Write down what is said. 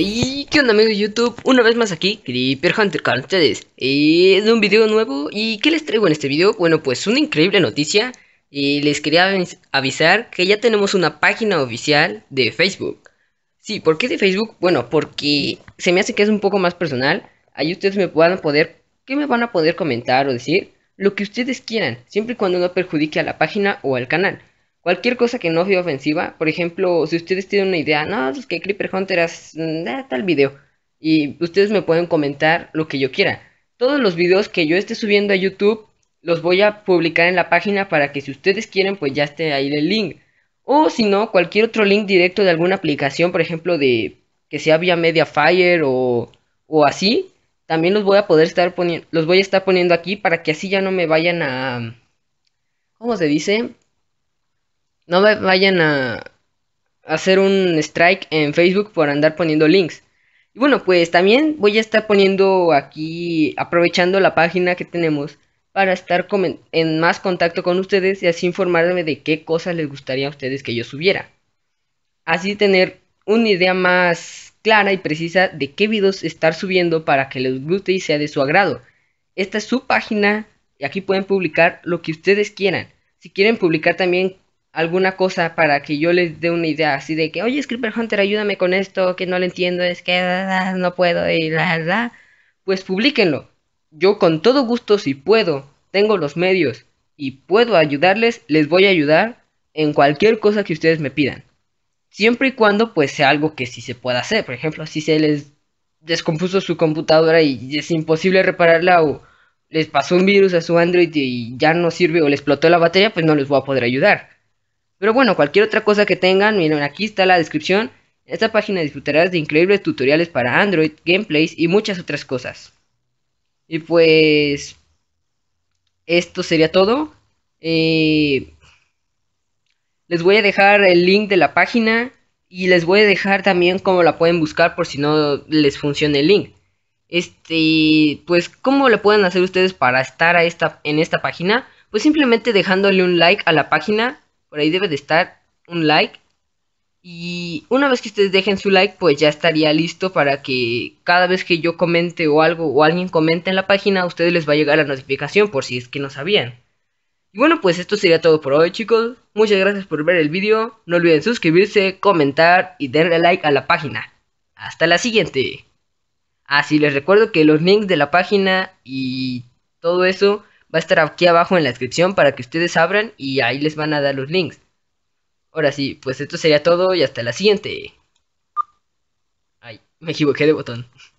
Y qué onda amigos de YouTube, una vez más aquí, Creeper Hunter con ustedes eh, De un video nuevo, ¿y qué les traigo en este video? Bueno pues una increíble noticia Y les quería avisar que ya tenemos una página oficial de Facebook Sí, ¿por qué de Facebook? Bueno, porque se me hace que es un poco más personal Ahí ustedes me puedan poder, ¿qué me van a poder comentar o decir? Lo que ustedes quieran, siempre y cuando no perjudique a la página o al canal cualquier cosa que no sea ofensiva. Por ejemplo, si ustedes tienen una idea, no, es que Creeper Hunter hace mm, eh, tal video. Y ustedes me pueden comentar lo que yo quiera. Todos los videos que yo esté subiendo a YouTube los voy a publicar en la página para que si ustedes quieren, pues ya esté ahí el link. O si no, cualquier otro link directo de alguna aplicación, por ejemplo, de que sea vía Mediafire o, o así. También los voy a poder estar poniendo, los voy a estar poniendo aquí para que así ya no me vayan a, ¿cómo se dice? No vayan a hacer un strike en Facebook por andar poniendo links. Y bueno, pues también voy a estar poniendo aquí, aprovechando la página que tenemos para estar en más contacto con ustedes y así informarme de qué cosas les gustaría a ustedes que yo subiera. Así tener una idea más clara y precisa de qué videos estar subiendo para que les guste y sea de su agrado. Esta es su página y aquí pueden publicar lo que ustedes quieran. Si quieren publicar también alguna cosa para que yo les dé una idea así de que, oye, Scripper Hunter, ayúdame con esto, que no lo entiendo, es que no puedo y la pues publiquenlo. Yo con todo gusto, si puedo, tengo los medios y puedo ayudarles, les voy a ayudar en cualquier cosa que ustedes me pidan. Siempre y cuando pues sea algo que sí se pueda hacer. Por ejemplo, si se les descompuso su computadora y es imposible repararla o les pasó un virus a su Android y ya no sirve o les explotó la batería, pues no les voy a poder ayudar. Pero bueno, cualquier otra cosa que tengan, miren, aquí está la descripción. En esta página disfrutarás de increíbles tutoriales para Android, gameplays y muchas otras cosas. Y pues... Esto sería todo. Eh, les voy a dejar el link de la página y les voy a dejar también cómo la pueden buscar por si no les funciona el link. Este, pues cómo lo pueden hacer ustedes para estar en esta página, pues simplemente dejándole un like a la página por ahí debe de estar un like. Y una vez que ustedes dejen su like, pues ya estaría listo para que cada vez que yo comente o algo o alguien comente en la página, a ustedes les va a llegar la notificación por si es que no sabían. Y bueno, pues esto sería todo por hoy, chicos. Muchas gracias por ver el video. No olviden suscribirse, comentar y darle like a la página. Hasta la siguiente. Así les recuerdo que los links de la página y todo eso va a estar aquí abajo en la descripción para que ustedes abran y ahí les van a dar los links. Ahora sí, pues esto sería todo y hasta la siguiente. Ay, me equivoqué de botón.